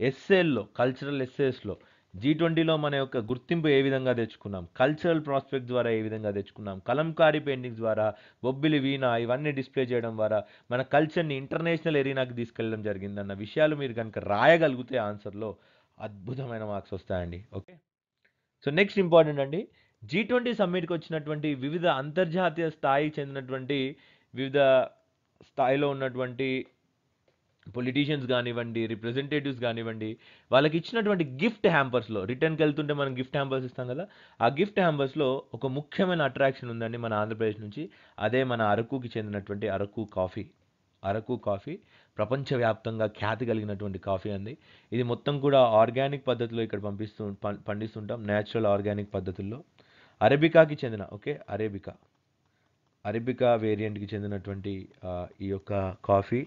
A: ఎస్ఏల్లో కల్చరల్ ఎస్ఏస్లో జీ ట్వంటీలో మన యొక్క గుర్తింపు ఏ విధంగా తెచ్చుకున్నాం కల్చరల్ ప్రాస్పెక్ట్ ద్వారా ఏ విధంగా తెచ్చుకున్నాం కలంకారీ పెయింటింగ్స్ ద్వారా బొబ్బిలి వీణ ఇవన్నీ డిస్ప్లే చేయడం ద్వారా మన కల్చర్ని ఇంటర్నేషనల్ ఏరియానాకి తీసుకెళ్ళడం జరిగిందన్న విషయాలు మీరు కనుక రాయగలిగితే ఆన్సర్లో అద్భుతమైన మార్క్స్ వస్తాయండి ఓకే సో నెక్స్ట్ ఇంపార్టెంట్ అండి జీ ట్వంటీ సమ్మిట్కి వచ్చినటువంటి వివిధ అంతర్జాతీయ స్థాయికి చెందినటువంటి వివిధ స్థాయిలో ఉన్నటువంటి పొలిటీషియన్స్ కానివ్వండి రిప్రజెంటేటివ్స్ కానివ్వండి వాళ్ళకి ఇచ్చినటువంటి గిఫ్ట్ హ్యాంపర్స్లో రిటర్న్కి వెళ్తుంటే మనం గిఫ్ట్ హ్యాంపర్స్ ఇస్తాం కదా ఆ గిఫ్ట్ హ్యాంపర్స్లో ఒక ముఖ్యమైన అట్రాక్షన్ ఉందండి మన ఆంధ్రప్రదేశ్ నుంచి అదే మన అరకుకి చెందినటువంటి అరకు కాఫీ అరకు కాఫీ ప్రపంచవ్యాప్తంగా ఖ్యాతి కలిగినటువంటి కాఫీ అండి ఇది మొత్తం కూడా ఆర్గానిక్ పద్ధతిలో ఇక్కడ పంపిస్తూ పండిస్తుంటాం న్యాచురల్ ఆర్గానిక్ పద్ధతుల్లో అరబికాకి చెందిన ఓకే అరేబికా అరబికా వేరియంట్కి చెందినటువంటి ఈ యొక్క కాఫీ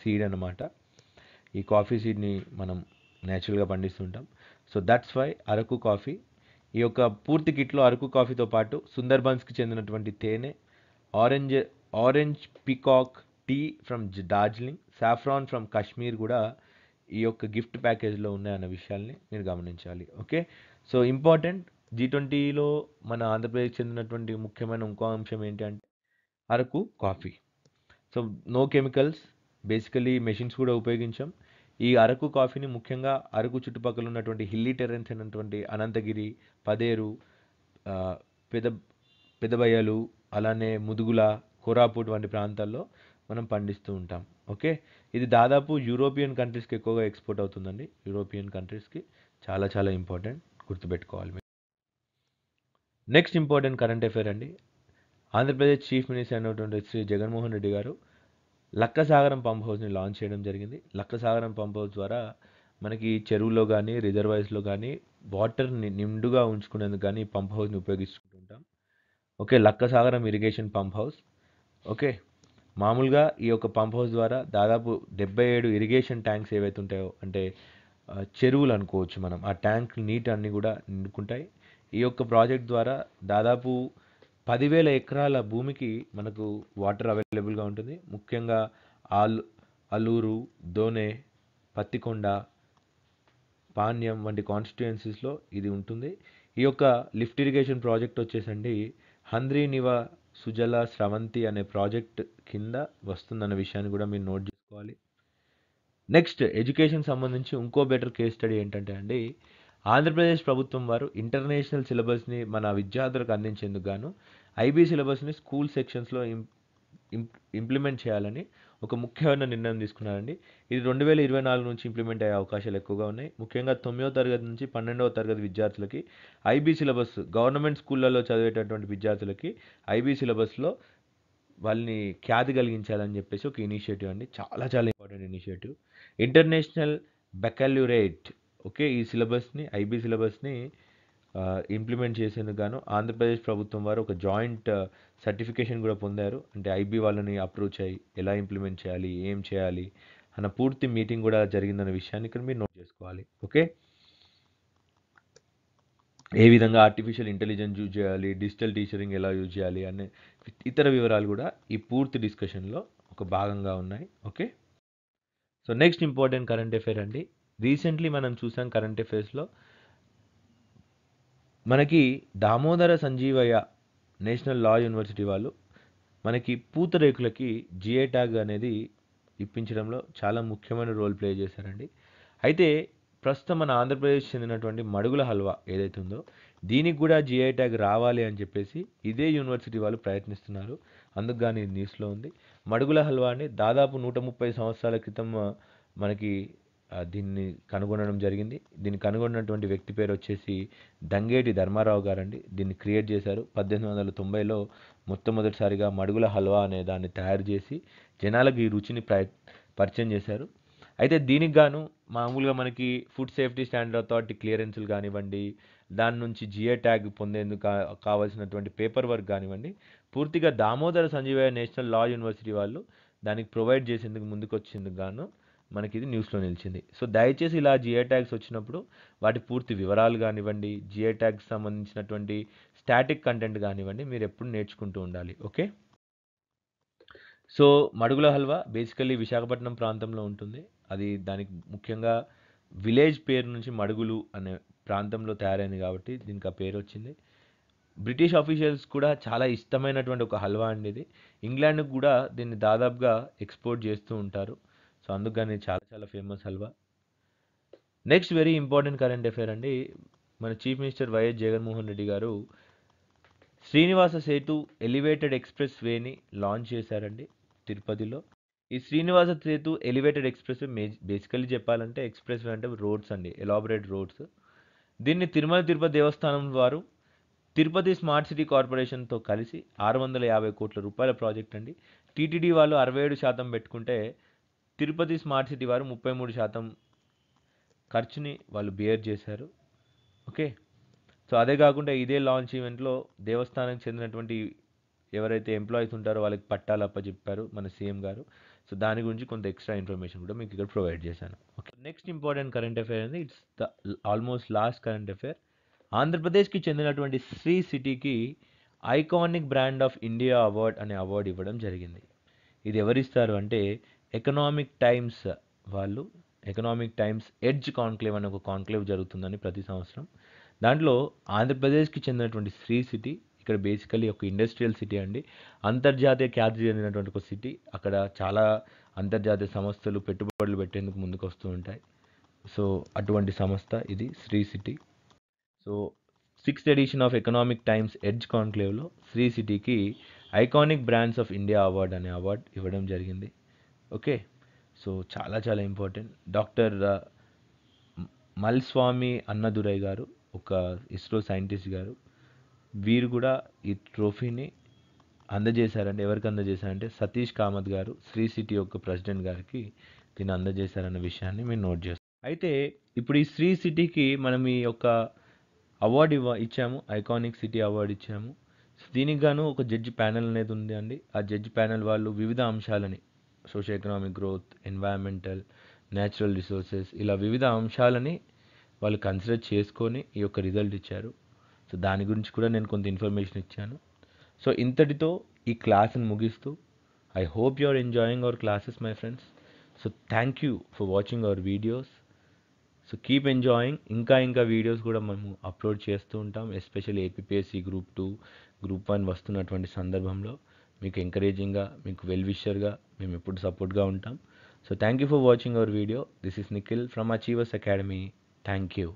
A: సీడ్ అనమాట ఈ కాఫీ సీడ్ని మనం న్యాచురల్గా పండిస్తుంటాం so that's why Araku coffee ఈ యొక్క పూర్తి కిట్లో అరకు కాఫీతో పాటు సుందర్బన్స్కి చెందినటువంటి తేనె orange orange pekoe tea from Darjeeling saffron from Kashmir కూడా ఈ యొక్క గిఫ్ట్ ప్యాకేజ్లో ఉన్నాయన్న విషయాల్ని మీరు గమనించాలి ఓకే సో ఇంపార్టెంట్ జీ ట్వంటీలో మన ఆంధ్రప్రదేశ్ చెందినటువంటి ముఖ్యమైన ఇంకో అంశం ఏంటి అంటే Araku coffee so no chemicals basically machines కూడా ఉపయోగించాం ఈ అరకు కాఫీని ముఖ్యంగా అరకు చుట్టుపక్కల ఉన్నటువంటి హిల్లీ టెరెన్స్ అయినటువంటి అనంతగిరి పదేరు పెద పెదబయలు అలానే ముదుగుల కోరాపూట్ వంటి ప్రాంతాల్లో మనం పండిస్తూ ఉంటాం ఓకే ఇది దాదాపు యూరోపియన్ కంట్రీస్కి ఎక్కువగా ఎక్స్పోర్ట్ అవుతుందండి యూరోపియన్ కంట్రీస్కి చాలా చాలా ఇంపార్టెంట్ గుర్తుపెట్టుకోవాలి మీరు నెక్స్ట్ ఇంపార్టెంట్ కరెంట్ అఫైర్ అండి ఆంధ్రప్రదేశ్ చీఫ్ మినిస్టర్ అయినటువంటి శ్రీ జగన్మోహన్ రెడ్డి గారు లక్కసాగరం పంప్ హౌస్ని లాంచ్ చేయడం జరిగింది లక్కసాగరం పంప్ హౌస్ ద్వారా మనకి చెరువులో కానీ రిజర్వాయర్స్లో కానీ వాటర్ని నిండుగా ఉంచుకునేందుకు కానీ పంప్ హౌస్ని ఉపయోగించుకుంటుంటాం okay Lakkasagaram irrigation pump house okay మామూలుగా ఈ యొక్క పంప్ హౌస్ ద్వారా దాదాపు డెబ్బై ఏడు ఇరిగేషన్ ట్యాంక్స్ ఏవైతే ఉంటాయో అంటే చెరువులు అనుకోవచ్చు మనం ఆ ట్యాంక్ నీట్ అన్నీ కూడా నిండుకుంటాయి ఈ యొక్క ప్రాజెక్ట్ ద్వారా దాదాపు పదివేల ఎకరాల భూమికి మనకు వాటర్ అవైలబుల్గా ఉంటుంది ముఖ్యంగా ఆల్ అలూరు దోనె పత్తికొండ పాణ్యం వంటి కాన్స్టిట్యుయెన్సీస్లో ఇది ఉంటుంది ఈ యొక్క లిఫ్ట్ ఇరిగేషన్ ప్రాజెక్ట్ వచ్చేసండి హంద్రీ నివ సుజల స్రవంతి అనే ప్రాజెక్ట్ కింద వస్తుందన్న విషయాన్ని కూడా మీరు నోట్ చేసుకోవాలి నెక్స్ట్ ఎడ్యుకేషన్ సంబంధించి ఇంకో బెటర్ కేస్ స్టడీ ఏంటంటే అండి ఆంధ్రప్రదేశ్ ప్రభుత్వం వారు ఇంటర్నేషనల్ సిలబస్ని మన విద్యార్థులకు అందించేందుకు గాను ఐబీ సిలబస్ని స్కూల్ సెక్షన్స్లో ఇంప్లిమెంట్ చేయాలని ఒక ముఖ్యమైన నిర్ణయం తీసుకున్నారండి ఇది రెండు వేల ఇరవై నాలుగు నుంచి ఇంప్లిమెంట్ అయ్యే అవకాశాలు ఎక్కువగా ఉన్నాయి ముఖ్యంగా తొమ్మిదో తరగతి నుంచి పన్నెండవ తరగతి విద్యార్థులకి ఐబీ సిలబస్ గవర్నమెంట్ స్కూళ్ళలో చదివేటటువంటి విద్యార్థులకి ఐబీ సిలబస్లో వాళ్ళని ఖ్యాతి కలిగించాలని చెప్పేసి ఒక ఇనిషియేటివ్ అండి చాలా చాలా ఇంపార్టెంట్ ఇనిషియేటివ్ ఇంటర్నేషనల్ బెకల్యూరేట్ ఓకే ఈ సిలబస్ని ఐబీ సిలబస్ని ఇంప్లిమెంట్ చేసేందుకు గాను ఆంధ్రప్రదేశ్ ప్రభుత్వం వారు ఒక జాయింట్ సర్టిఫికేషన్ కూడా పొందారు అంటే ఐబీ వాళ్ళని అప్రూవ్ అయ్యి ఎలా ఇంప్లిమెంట్ చేయాలి ఏం చేయాలి అన్న పూర్తి మీటింగ్ కూడా జరిగిందన్న విషయాన్ని ఇక్కడ మీరు నోట్ చేసుకోవాలి ఓకే ఏ విధంగా ఆర్టిఫిషియల్ ఇంటెలిజెన్స్ యూజ్ చేయాలి డిజిటల్ టీచరింగ్ ఎలా యూజ్ చేయాలి అనే ఇతర వివరాలు కూడా ఈ పూర్తి డిస్కషన్లో ఒక భాగంగా ఉన్నాయి okay so next important current affair అండి రీసెంట్లీ మనం చూసాం కరెంట్ అఫేర్స్లో మనకి Damodara Sanjivayya national law university వాళ్ళు మనకి పూతరేకులకి జిఏ ట్యాగ్ అనేది ఇప్పించడంలో చాలా ముఖ్యమైన రోల్ ప్లే చేశారండి అయితే ప్రస్తుతం మన ఆంధ్రప్రదేశ్ చెందినటువంటి మడుగుల హల్వా ఏదైతే ఉందో దీనికి కూడా జిఐ ట్యాగ్ రావాలి అని చెప్పేసి ఇదే యూనివర్సిటీ వాళ్ళు ప్రయత్నిస్తున్నారు అందుకు కానీ న్యూస్లో ఉంది మడుగుల హల్వాని దాదాపు నూట ముప్పై సంవత్సరాల క్రితం మనకి దీన్ని కనుగొనడం జరిగింది దీన్ని కనుగొన్నటువంటి వ్యక్తి పేరు వచ్చేసి దంగేటి ధర్మారావు గారండి దీన్ని క్రియేట్ చేశారు పద్దెనిమిది వందల తొంభైలో మొట్టమొదటిసారిగా మడుగుల హల్వా అనే దాన్ని తయారు చేసి జనాలకు ఈ రుచిని ప్రయ పరిచయం చేశారు అయితే దీనికి గాను మామూలుగా మనకి ఫుడ్ సేఫ్టీ స్టాండర్డ్ అథారిటీ క్లియరెన్స్లు కానివ్వండి దాని నుంచి జిఏ ట్యాగ్ పొందేందుకు కావాల్సినటువంటి పేపర్ వర్క్ కానివ్వండి పూర్తిగా Damodara Sanjivayya national law university వాళ్ళు దానికి ప్రొవైడ్ చేసేందుకు ముందుకు వచ్చేందుకు గాను మనకి ఇది న్యూస్లో నిలిచింది సో దయచేసి ఇలా జియో ట్యాగ్స్ వచ్చినప్పుడు వాటి పూర్తి వివరాలు కానివ్వండి జిఐ ట్యాగ్స్ సంబంధించినటువంటి స్టాటిక్ కంటెంట్ కానివ్వండి మీరు ఎప్పుడు నేర్చుకుంటూ ఉండాలి okay so Madugula halwa basically Visakhapatnam ప్రాంతంలో ఉంటుంది అది దానికి ముఖ్యంగా విలేజ్ పేరు నుంచి మడుగులు అనే ప్రాంతంలో తయారైంది కాబట్టి దీనికి ఆ పేరు వచ్చింది బ్రిటిష్ ఆఫీషియల్స్ కూడా చాలా ఇష్టమైనటువంటి ఒక హల్వా అండి ఇది ఇంగ్లాండ్కి కూడా దీన్ని దాదాపుగా ఎక్స్పోర్ట్ చేస్తూ ఉంటారు సో అందుకని చాలా చాలా famous halwa next very important current affair అండి మన chief minister YS Jaganmohan Reddy గారు శ్రీనివాస సేతు ఎలివేటెడ్ ఎక్స్ప్రెస్ వేని లాంచ్ చేశారండి తిరుపతిలో ఈ Srinivasa Setu elevated express basically చెప్పాలంటే ఎక్స్ప్రెస్ వే అంటే రోడ్స్ అండి ఎలాబరేట్ రోడ్స్ దీన్ని తిరుమల తిరుపతి దేవస్థానం వారు తిరుపతి స్మార్ట్ సిటీ కార్పొరేషన్తో కలిసి ఆరు వందల యాభై కోట్ల రూపాయల ప్రాజెక్ట్ అండి టీటీడీ వాళ్ళు అరవై ఏడు శాతం పెట్టుకుంటే తిరుపతి స్మార్ట్ సిటీ వారు ముప్పై మూడు శాతం ఖర్చుని వాళ్ళు బేర్ చేశారు ఓకే సో అదే కాకుండా ఇదే లాంచ్ ఈవెంట్లో దేవస్థానానికి చెందినటువంటి ఎవరైతే ఎంప్లాయీస్ ఉంటారో వాళ్ళకి పట్టాలు చెప్పారు మన సీఎం గారు సో దాని గురించి కొంత ఎక్స్ట్రా ఇన్ఫర్మేషన్ కూడా మీకు ఇక్కడ ప్రొవైడ్ చేశాను okay next important current affair అనేది it's the almost last current affair ఆంధ్రప్రదేశ్కి చెందినటువంటి శ్రీ సిటీకి iconic brand of India award అనే అవార్డు ఇవ్వడం జరిగింది ఇది ఎవరిస్తారు అంటే ఎకనామిక్ టైమ్స్ వాళ్ళు ఎకనామిక్ టైమ్స్ ఎడ్జ్ కాన్క్లేవ్ అనే ఒక కాన్క్లేవ్ జరుగుతుందని ప్రతి సంవత్సరం దాంట్లో ఆంధ్రప్రదేశ్కి చెందినటువంటి శ్రీ సిటీ ఇక్కడ బేసికలీ ఒక ఇండస్ట్రియల్ సిటీ అండి అంతర్జాతీయ ఖ్యాతి చెందినటువంటి ఒక సిటీ అక్కడ చాలా అంతర్జాతీయ సంస్థలు పెట్టుబడులు పెట్టేందుకు ముందుకు వస్తూ ఉంటాయి సో అటువంటి సంస్థ ఇది Sri City so sixth edition of Economic Times Edge కాన్క్లేవ్లో శ్రీ సిటీకి iconic brands of India award అనే అవార్డ్ ఇవ్వడం జరిగింది ఓకే సో చాలా చాలా ఇంపార్టెంట్ డాక్టర్ మల్స్వామి అన్నదురై గారు ఒక ఇస్రో సైంటిస్ట్ గారు వీరు కూడా ఈ ట్రోఫీని అందజేశారండి ఎవరికి అందజేశారంటే సతీష్ కామత్ గారు శ్రీ సిటీ యొక్క ప్రెసిడెంట్ గారికి దీన్ని అందజేశారన్న విషయాన్ని మేము నోట్ చేస్తాం అయితే ఇప్పుడు ఈ శ్రీ సిటీకి మనం ఈ యొక్క అవార్డు ఇవ్వ ఇచ్చాము ఐకానిక్ సిటీ అవార్డు ఇచ్చాము దీనికి గాను ఒక జడ్జి ప్యానెల్ అనేది ఉంది అండి ఆ జడ్జి ప్యానెల్ వాళ్ళు వివిధ అంశాలని socio economic growth environmental natural resources ఇలా వివిధ అంశాలని వాళ్ళు కన్సిడర్ చేసుకొని ఈ యొక్క రిజల్ట్ ఇచ్చారు సో దాని గురించి కూడా నేను కొంత ఇన్ఫర్మేషన్ ఇచ్చాను సో ఇంతటితో ఈ క్లాస్ని ముగిస్తూ I hope you are enjoying our classes my friends so thank you for watching our videos so keep enjoying ఇంకా ఇంకా వీడియోస్ కూడా మేము అప్లోడ్ చేస్తూ ఉంటాం especially APSC group two group one వస్తున్నటువంటి సందర్భంలో మీకు ఎంకరేజింగ్గా మీకు వెల్ విషర్గా మేము ఎప్పుడు సపోర్ట్గా ఉంటాం so thank you for watching our video this is Nikhil from Achievers Academy thank you